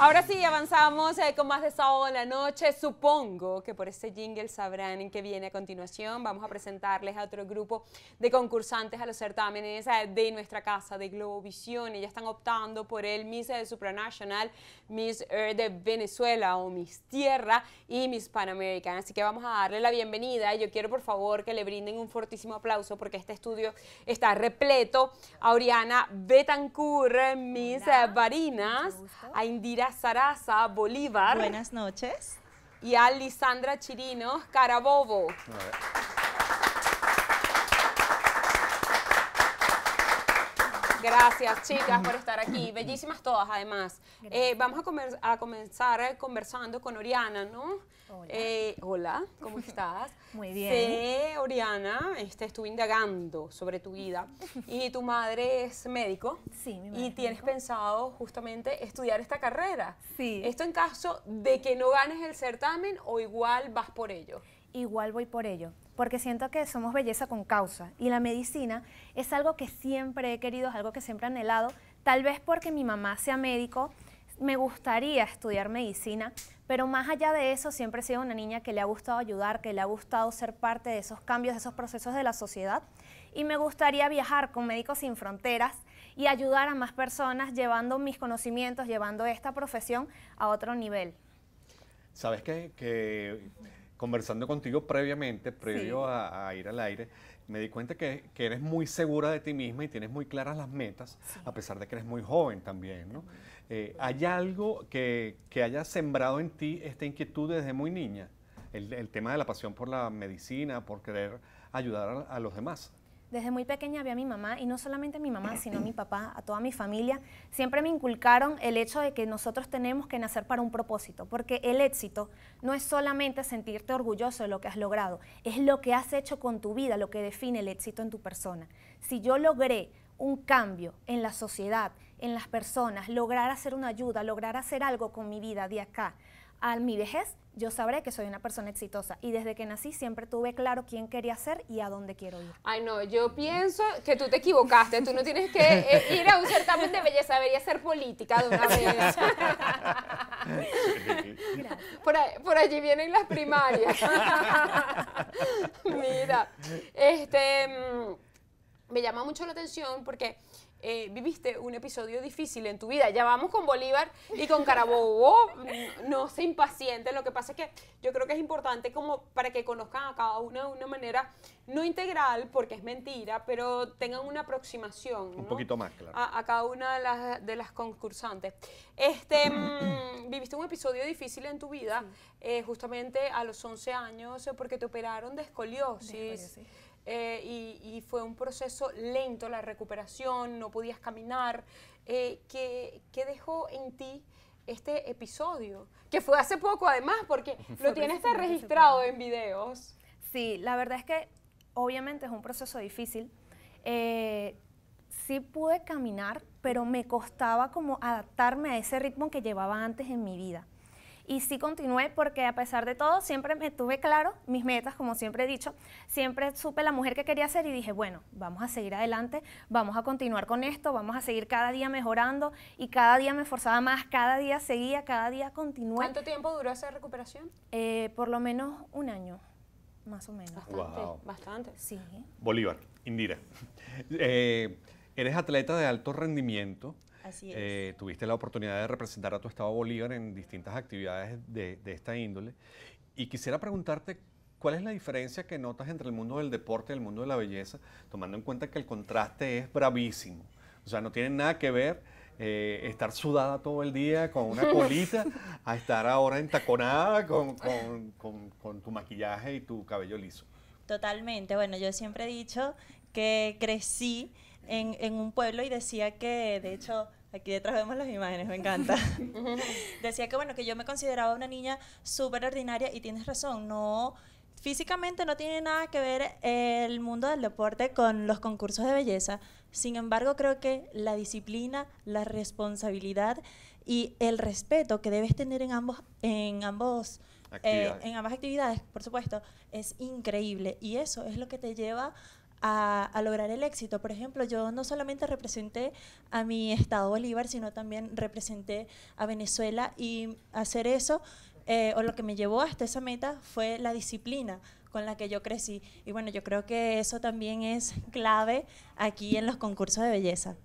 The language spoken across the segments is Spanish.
Ahora sí, avanzamos eh, con más de sábado en la noche. Supongo que por este jingle sabrán en qué viene a continuación. Vamos a presentarles a otro grupo de concursantes a los certámenes eh, de nuestra casa de Globovisión. Ellas están optando por el Miss de eh, Supranational, Miss Earth de Venezuela o Miss Tierra y Miss Panamericana. Así que vamos a darle la bienvenida. Yo quiero, por favor, que le brinden un fortísimo aplauso porque este estudio está repleto. A Oriana Betancourt, Miss Barinas, a Indira Sarasa Bolívar. Buenas noches. Y a Lisandra Chirino Carabobo. Gracias, chicas, por estar aquí. Bellísimas todas, además. Eh, vamos a, comenzar eh, conversando con Oriana, ¿no? Hola. Eh, hola, ¿cómo estás? Muy bien. Oriana, este, estuve indagando sobre tu vida y tu madre es médico. Sí, mi madre. Y tienes pensado justamente estudiar esta carrera. Sí. Esto en caso de que no ganes el certamen o igual vas por ello. Igual voy por ello porque siento que somos belleza con causa y la medicina es algo que siempre he querido, es algo que siempre he anhelado, tal vez porque mi mamá sea médico, me gustaría estudiar medicina, pero más allá de eso siempre he sido una niña que le ha gustado ayudar, que le ha gustado ser parte de esos cambios, de esos procesos de la sociedad y me gustaría viajar con Médicos Sin Fronteras y ayudar a más personas llevando mis conocimientos, llevando esta profesión a otro nivel. Sabes qué? que conversando contigo previamente, previo a, ir al aire, me di cuenta que, eres muy segura de ti misma y tienes muy claras las metas, a pesar de que eres muy joven también, eh, ¿Hay algo que, que, haya sembrado en ti esta inquietud desde muy niña? El, tema de la pasión por la medicina, por querer ayudar a los demás. Desde muy pequeña vi a mi mamá, y no solamente a mi mamá, sino a mi papá, a toda mi familia. Siempre me inculcaron el hecho de que nosotros tenemos que nacer para un propósito, porque el éxito no es solamente sentirte orgulloso de lo que has logrado, es lo que has hecho con tu vida, lo que define el éxito en tu persona. Si yo logré un cambio en la sociedad, en las personas, lograr hacer una ayuda, lograr hacer algo con mi vida de acá a mi vejez yo sabré que soy una persona exitosa. Y desde que nací siempre tuve claro quién quería ser y a dónde quiero ir. Ay, no, yo pienso que tú te equivocaste. Tú no tienes que eh, ir a un certamen de belleza, debería ser política de una vez. por, por, allí vienen las primarias. Mira, este, mm, me llama mucho la atención porque eh, viviste un episodio difícil en tu vida. Ya vamos con Bolívar y con Carabobo. No se impaciente, Lo que pasa es que yo creo que es importante como para que conozcan a cada una de una manera no integral, porque es mentira, pero tengan una aproximación. Un poquito más, A, cada una de las, de concursantes. Este, mm, viviste un episodio difícil en tu vida, eh, justamente a los 11 años, porque te operaron De escoliosis. Eh, y, fue un proceso lento la recuperación, no podías caminar. Eh, ¿qué, dejó en ti este episodio? Que fue hace poco además, porque lo tienes registrado en videos. Sí, la verdad es que obviamente es un proceso difícil. Eh, sí pude caminar, pero me costaba como adaptarme a ese ritmo que llevaba antes en mi vida y sí continué porque a pesar de todo siempre me tuve claro mis metas, como siempre he dicho, siempre supe la mujer que quería ser y dije, bueno, vamos a seguir adelante, vamos a continuar con esto, vamos a seguir cada día mejorando y cada día me esforzaba más, cada día seguía, cada día continué. ¿Cuánto tiempo duró esa recuperación? Eh, por lo menos un año, más o menos. Bastante, bastante. Sí. Bolívar, Indira, eh, eres atleta de alto rendimiento, eh, tuviste la oportunidad de representar a tu Estado Bolívar en distintas actividades de, esta índole. Y quisiera preguntarte ¿Cuál es la diferencia que notas entre el mundo del deporte y el mundo de la belleza, tomando en cuenta que el contraste es bravísimo? O sea, no tiene nada que ver eh, estar sudada todo el día con una colita a estar ahora entaconada con, con, tu maquillaje y tu cabello liso. Totalmente. Bueno, yo siempre he dicho que crecí en un pueblo y decía que, de hecho, Aquí detrás vemos las imágenes, me encanta. Decía que bueno, que yo me consideraba una niña súper ordinaria y tienes razón, no físicamente no tiene nada que ver el mundo del deporte con los concursos de belleza. Sin embargo, creo que la disciplina, la responsabilidad y el respeto que debes tener en ambos en ambos eh, en ambas actividades, por supuesto, es increíble y eso es lo que te lleva a, lograr el éxito. Por ejemplo, yo no solamente representé a mi estado Bolívar, sino también representé a Venezuela y hacer eso, eh, o lo que me llevó hasta esa meta, fue la disciplina con la que yo crecí. Y bueno, yo creo que eso también es clave aquí en los concursos de belleza.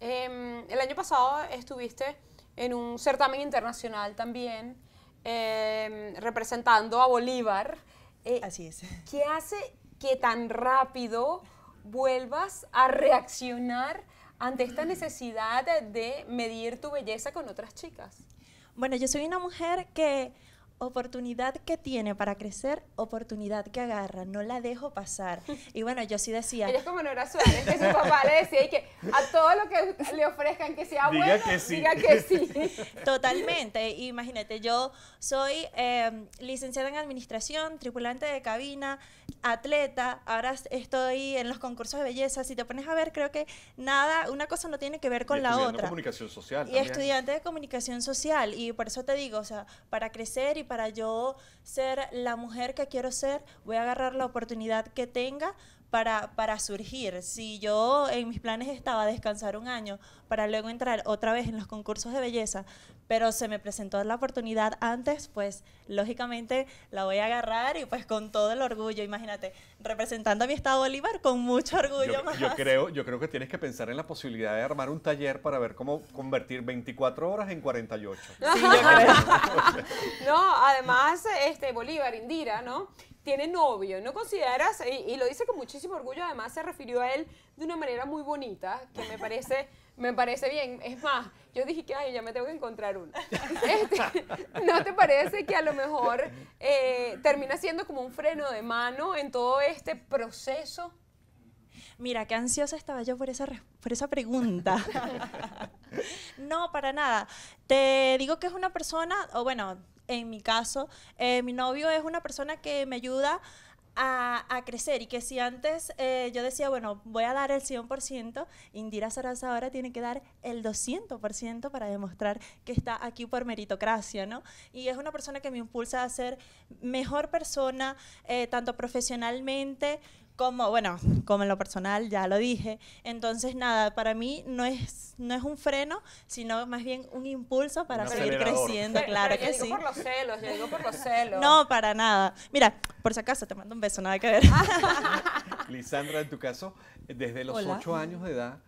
Em, el año pasado estuviste en un certamen internacional también, em, representando a Bolívar. Eh, Así es. ¿Qué hace que tan rápido vuelvas a reaccionar ante esta necesidad de medir tu belleza con otras chicas? Bueno, yo soy una mujer que oportunidad que tiene para crecer, oportunidad que agarra, no la dejo pasar. Y bueno, yo sí decía... Ella es como Nora Suárez, que su papá le decía y que a todo lo que le ofrezcan que sea bueno, diga que sí. Totalmente, imagínate, yo soy em, licenciada en administración, tripulante de cabina, atleta, ahora estoy en los concursos de belleza, si te pones a ver, creo que nada, una cosa no tiene que ver con la otra. De comunicación social. Y estudiante de comunicación social, y por eso te digo, o sea, para crecer y para yo ser la mujer que quiero ser, voy a agarrar la oportunidad que tenga para, para, surgir. Si yo en mis planes estaba descansar un año para luego entrar otra vez en los concursos de belleza, pero se me presentó la oportunidad antes, pues lógicamente la voy a agarrar y pues con todo el orgullo, imagínate, representando a mi estado Bolívar con mucho orgullo yo, creo, yo creo que tienes que pensar en la posibilidad de armar un taller para ver cómo convertir 24 horas en 48. no, además, este Bolívar, Indira, ¿no? tiene novio, ¿no consideras? y, lo dice con muchísimo orgullo, además se refirió a él de una manera muy bonita, que me parece me parece bien. Es más, yo dije que, ay, ya me tengo que encontrar una. Este, ¿No te parece que a lo mejor eh, termina siendo como un freno de mano en todo este proceso? Mira, qué ansiosa estaba yo por esa, por esa pregunta. no, para nada. Te digo que es una persona, o bueno, en mi caso, eh, mi novio es una persona que me ayuda a, crecer y que si antes eh, yo decía, bueno, voy a dar el 100%, Indira Saraz ahora tiene que dar el 200% para demostrar que está aquí por meritocracia, ¿no? Y es una persona que me impulsa a ser mejor persona, eh, tanto profesionalmente, como, bueno, como en lo personal, ya lo dije. Entonces, nada, para mí no es, no es un freno, sino más bien un impulso para seguir creciendo, claro que sí. por los celos, yo digo por los celos. No, para nada. Mira, por si acaso te mando un beso, nada que ver. Lisandra, en tu caso, desde los ocho años de edad,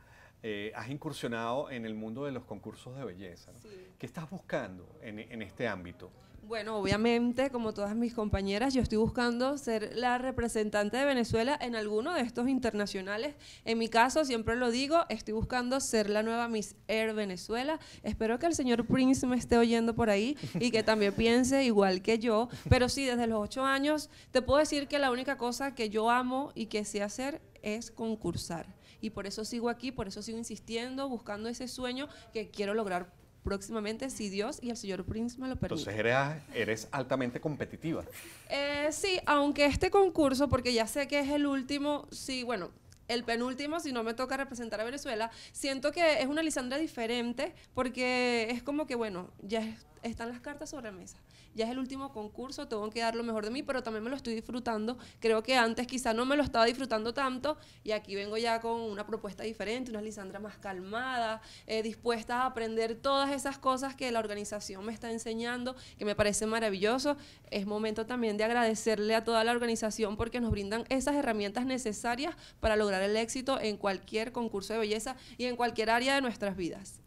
eh, has incursionado en el mundo de los concursos de belleza. ¿Qué estás buscando en, en este ámbito? Bueno, obviamente, como todas mis compañeras, yo estoy buscando ser la representante de Venezuela en alguno de estos internacionales. En mi caso, siempre lo digo, estoy buscando ser la nueva Miss Air Venezuela. Espero que el señor Prince me esté oyendo por ahí y que también piense igual que yo. Pero sí, desde los ocho años, te puedo decir que la única cosa que yo amo y que sé hacer es concursar. Y por eso sigo aquí, por eso sigo insistiendo, buscando ese sueño que quiero lograr próximamente, si Dios y el señor Prince me lo permiten. Entonces eres, ah, eres altamente competitiva. Eh, sí, aunque este concurso, porque ya sé que es el último, sí, bueno, el penúltimo, si no me toca representar a Venezuela, siento que es una Lisandra diferente porque es como que, bueno, ya es están las cartas sobre la mesa. Ya es el último concurso, tengo que dar lo mejor de mí, pero también me lo estoy disfrutando. Creo que antes quizá no me lo estaba disfrutando tanto y aquí vengo ya con una propuesta diferente, una Lisandra más calmada, eh, dispuesta a aprender todas esas cosas que la organización me está enseñando, que me parece maravilloso. Es momento también de agradecerle a toda la organización porque nos brindan esas herramientas necesarias para lograr el éxito en cualquier concurso de belleza y en cualquier área de nuestras vidas.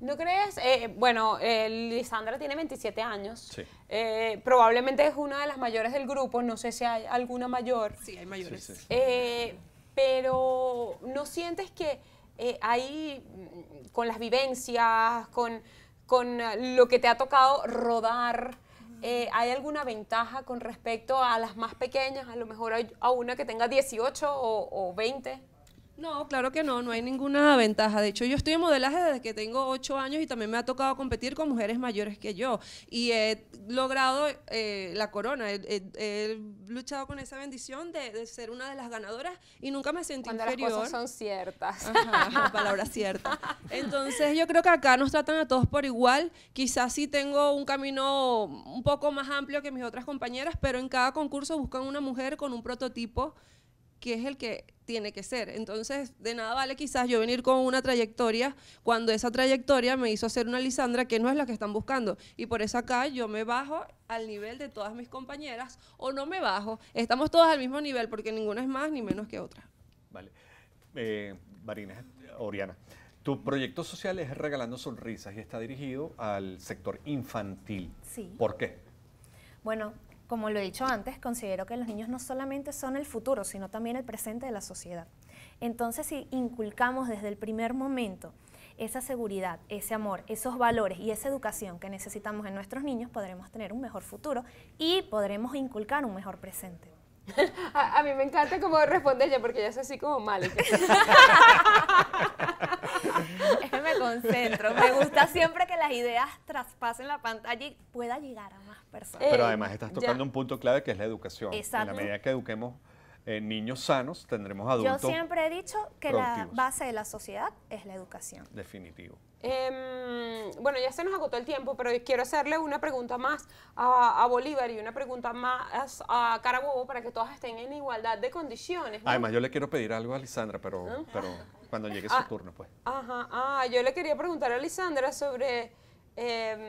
¿No crees? Eh, eh, bueno, eh, Lisandra tiene 27 años. Sí. probablemente es una de las mayores del grupo. No sé si hay alguna mayor. Sí, hay mayores. pero no sientes que ahí, mm, con las vivencias, con, con lo que te ha tocado rodar, ¿hay alguna ventaja con respecto a las más pequeñas? A lo mejor a una que tenga 18 o, o 20. No, claro que no, no hay ninguna ventaja. De hecho, yo estoy en modelaje desde que tengo ocho años y también me ha tocado competir con mujeres mayores que yo. Y he logrado eh, la corona, he, luchado con esa bendición de, ser una de las ganadoras y nunca me sentí Cuando Las cosas son ciertas. Ajá, palabra cierta. Entonces, yo creo que acá nos tratan a todos por igual. Quizás sí tengo un camino un poco más amplio que mis otras compañeras, pero en cada concurso buscan una mujer con un prototipo que es el que tiene que ser. Entonces, de nada vale quizás yo venir con una trayectoria cuando esa trayectoria me hizo hacer una Lisandra que no es la que están buscando. Y por eso acá yo me bajo al nivel de todas mis compañeras o no me bajo. Estamos todas al mismo nivel porque ninguna es más ni menos que otra. Vale. Eh, Marina, Oriana, tu proyecto social es Regalando Sonrisas y está dirigido al sector infantil. Sí. ¿Por qué? Bueno, como lo he dicho antes, considero que los niños no solamente son el futuro, sino también el presente de la sociedad. Entonces, si inculcamos desde el primer momento esa seguridad, ese amor, esos valores y esa educación que necesitamos en nuestros niños, podremos tener un mejor futuro y podremos inculcar un mejor presente. A, mí me encanta cómo responde ella, porque ella es así como mal. concentro. Me gusta siempre que las ideas traspasen la pantalla y pueda llegar a más personas. Pero eh, además estás tocando un punto clave que es la educación. Exacto. En la medida que eduquemos eh, niños sanos, tendremos adultos. Yo siempre he dicho que la base de la sociedad es la educación. Definitivo. Em, bueno, ya se nos agotó el tiempo, pero quiero hacerle una pregunta más a, Bolívar y una pregunta más a Carabobo para que todas estén en igualdad de condiciones. Además, yo le quiero pedir algo a Lisandra, pero cuando llegue su ah, turno, pues. Ajá, ah, yo le quería preguntar a Lisandra sobre Em,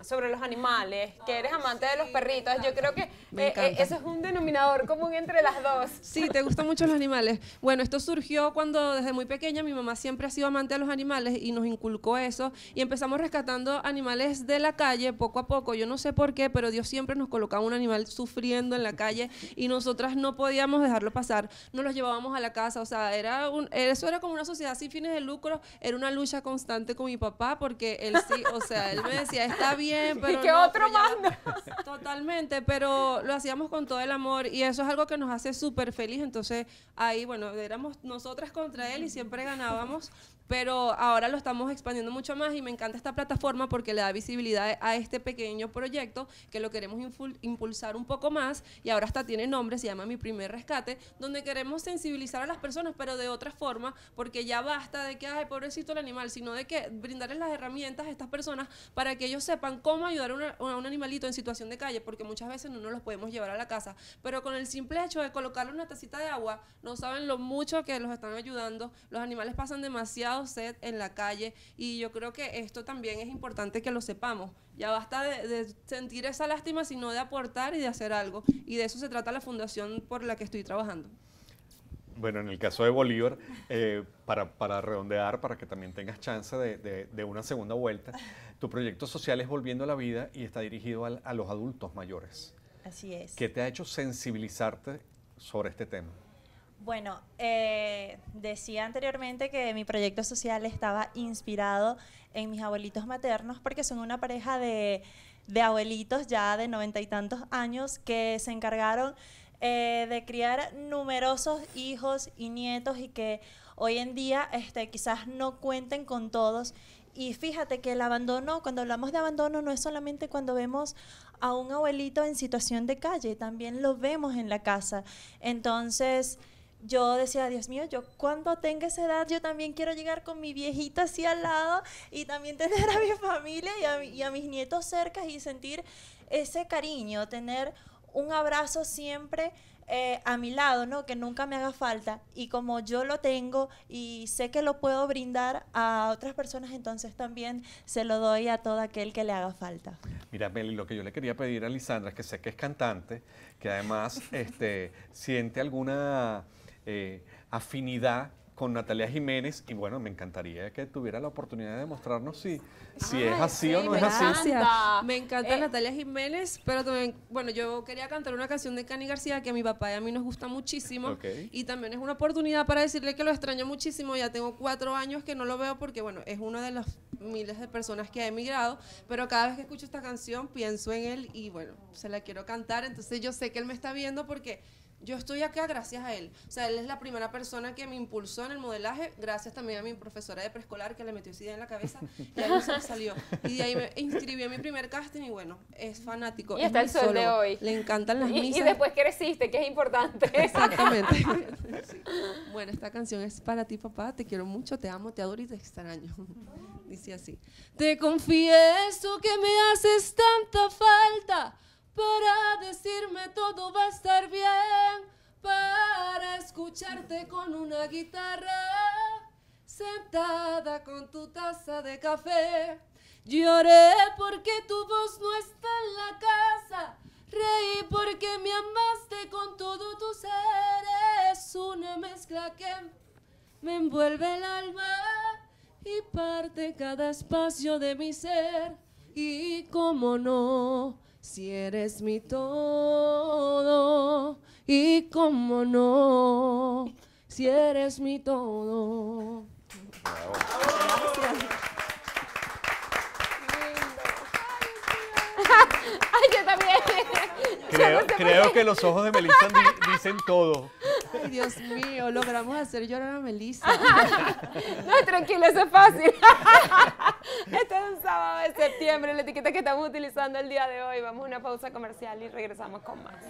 sobre los animales, que eres amante de los perritos. Yo creo que eh, eh, eso es un denominador común entre las dos. Sí, te gustan mucho los animales. Bueno, esto surgió cuando desde muy pequeña mi mamá siempre ha sido amante de los animales y nos inculcó eso y empezamos rescatando animales de la calle poco a poco. Yo no sé por qué, pero Dios siempre nos colocaba un animal sufriendo en la calle y nosotras no podíamos dejarlo pasar. Nos los llevábamos a la casa, o sea, era eso era como una sociedad sin fines de lucro, era una lucha constante con mi papá porque él sí, o sea, él me decía, está bien, pero... Y qué otro más pues Totalmente, pero lo hacíamos con todo el amor y eso es algo que nos hace súper feliz. Entonces, ahí, bueno, éramos nosotras contra él y siempre ganábamos pero ahora lo estamos expandiendo mucho más y me encanta esta plataforma porque le da visibilidad a este pequeño proyecto que lo queremos impulsar un poco más y ahora hasta tiene nombre, se llama Mi Primer Rescate, donde queremos sensibilizar a las personas, pero de otra forma, porque ya basta de que, ay, pobrecito el animal, sino de que brindarles las herramientas a estas personas para que ellos sepan cómo ayudar a, un animalito en situación de calle, porque muchas veces no nos los podemos llevar a la casa, pero con el simple hecho de colocarle una tacita de agua, no saben lo mucho que los están ayudando, los animales pasan demasiado en la calle y yo creo que esto también es importante que lo sepamos. Ya basta de, sentir esa lástima, sino de aportar y de hacer algo. Y de eso se trata la fundación por la que estoy trabajando. Bueno, en el caso de Bolívar, eh, para, para, redondear, para que también tengas chance de, de, una segunda vuelta, tu proyecto social es Volviendo a la Vida y está dirigido al, a los adultos mayores. Así es. ¿Qué te ha hecho sensibilizarte sobre este tema? Bueno, eh, decía anteriormente que mi proyecto social estaba inspirado en mis abuelitos maternos porque son una pareja de, abuelitos ya de noventa y tantos años que se encargaron eh, de criar numerosos hijos y nietos y que hoy en día este, quizás no cuenten con todos. Y fíjate que el abandono, cuando hablamos de abandono, no es solamente cuando vemos a un abuelito en situación de calle, también lo vemos en la casa. Entonces, yo decía, Dios mío, yo cuando tenga esa edad, yo también quiero llegar con mi viejita así al lado y también tener a mi familia y a, mis nietos cerca y sentir ese cariño, tener un abrazo siempre eh, a mi lado, ¿no? Que nunca me haga falta. Y como yo lo tengo y sé que lo puedo brindar a otras personas, entonces también se lo doy a todo aquel que le haga falta. Mira, Meli, lo que yo le quería pedir a Lisandra es que sé que es cantante, que además este, siente alguna eh, afinidad con Natalia Jiménez y bueno, me encantaría que tuviera la oportunidad de mostrarnos si, si es así o no es así. Me encanta eh, Natalia Jiménez, pero también, bueno, yo quería cantar una canción de Cani García que a mi papá y a mí nos gusta muchísimo y también es una oportunidad para decirle que lo extraño muchísimo, ya tengo cuatro años que no lo veo porque bueno, es una de las miles de personas que ha emigrado, pero cada vez que escucho esta canción pienso en él y bueno, se la quiero cantar, entonces yo sé que él me está viendo porque yo estoy acá gracias a él. O sea, él es la primera persona que me impulsó en el modelaje, gracias también a mi profesora de preescolar que le metió esa idea en la cabeza y ahí se me salió. Y de ahí me inscribí en mi primer casting y bueno, es fanático. Y está el sol de hoy. Le encantan las Y después creciste, que es importante. Exactamente. Bueno, esta canción es para ti, papá. Te quiero mucho, te amo, te adoro y te extraño. Dice así. Te confieso que me haces tanta falta para decirme todo va a estar bien, para escucharte con una guitarra, sentada con tu taza de café. Lloré porque tu voz no está en la casa, reí porque me amaste con todo tu ser. Es una mezcla que me envuelve el alma y parte cada espacio de mi ser. Y como no, si eres mi todo y cómo no, si eres mi todo. Ay, yo también. Creo, que los ojos de Melissa dicen todo. Ay, Dios mío, logramos hacer llorar a Melissa. no, tranquila, eso es fácil. Este es un sábado de septiembre, la etiqueta que estamos utilizando el día de hoy. Vamos a una pausa comercial y regresamos con más.